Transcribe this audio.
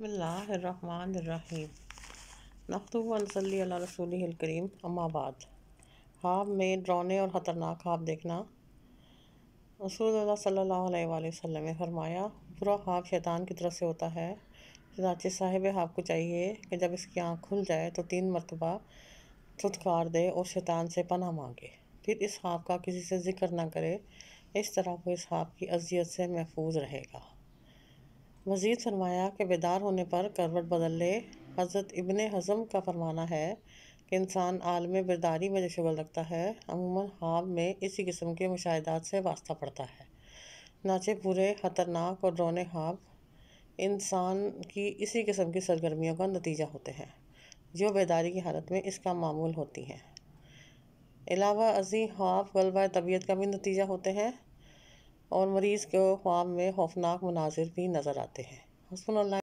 बसमीम नखतुबनसली रसूल करीम अम्माबाद ख्वाब में ड्रोने और ख़तरनाक ख्वाब देखना रसूल सल्ला वसम ने फरमाया बुरा ख्वाब शैतान की तरफ से होता है चाचे साहिब ख्वाब को चाहिए कि जब इसकी आँख खुल जाए तो तीन मरतबा फुतकार दे और शैतान से पना मांगे फिर इस ख्वाब का किसी से जिक्र ना करे इस तरह वो इस ख्वाब की अजियत से महफूज रहेगा मज़ीद फरमाया कि बेदार होने पर करवट बदल ले हज़रत इबन हज़म का फरमाना है कि इंसान आलम बेदारी में जो शगल रखता है अमूमन हाब में इसी किस्म के मुशाहदात से वास्ता पड़ता है नाचे पूरे ख़तरनाक और रोने हाब इंसान की इसी किस्म की सरगर्मियों का नतीजा होते हैं जो बेदारी की हालत में इसका मामूल होती हैं अलावा अजी हाफ गलबा तबीयत का भी नतीजा होते हैं और मरीज़ को ख्वाब में खौफनाक मनाजिर भी नज़र आते हैं हसन